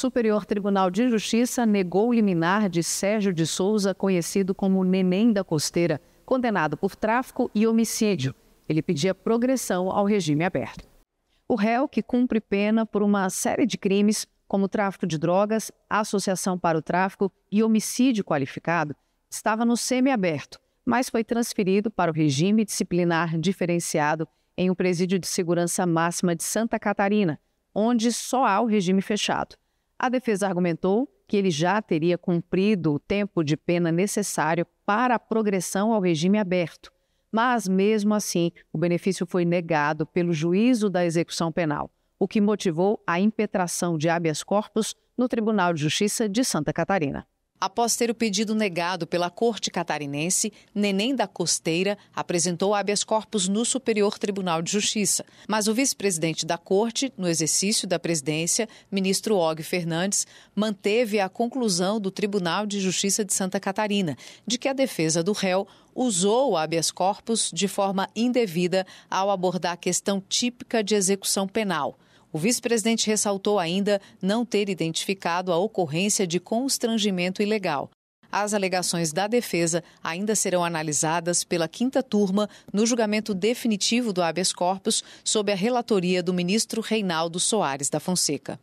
Superior Tribunal de Justiça negou liminar de Sérgio de Souza, conhecido como Neném da Costeira, condenado por tráfico e homicídio. Ele pedia progressão ao regime aberto. O réu, que cumpre pena por uma série de crimes, como tráfico de drogas, associação para o tráfico e homicídio qualificado, estava no semiaberto, mas foi transferido para o regime disciplinar diferenciado em um presídio de segurança máxima de Santa Catarina, onde só há o regime fechado. A defesa argumentou que ele já teria cumprido o tempo de pena necessário para a progressão ao regime aberto, mas mesmo assim o benefício foi negado pelo juízo da execução penal, o que motivou a impetração de habeas corpus no Tribunal de Justiça de Santa Catarina. Após ter o pedido negado pela Corte Catarinense, Neném da Costeira apresentou habeas corpus no Superior Tribunal de Justiça. Mas o vice-presidente da Corte, no exercício da presidência, ministro Og Fernandes, manteve a conclusão do Tribunal de Justiça de Santa Catarina de que a defesa do réu usou o habeas corpus de forma indevida ao abordar a questão típica de execução penal. O vice-presidente ressaltou ainda não ter identificado a ocorrência de constrangimento ilegal. As alegações da defesa ainda serão analisadas pela quinta turma no julgamento definitivo do habeas corpus sob a relatoria do ministro Reinaldo Soares da Fonseca.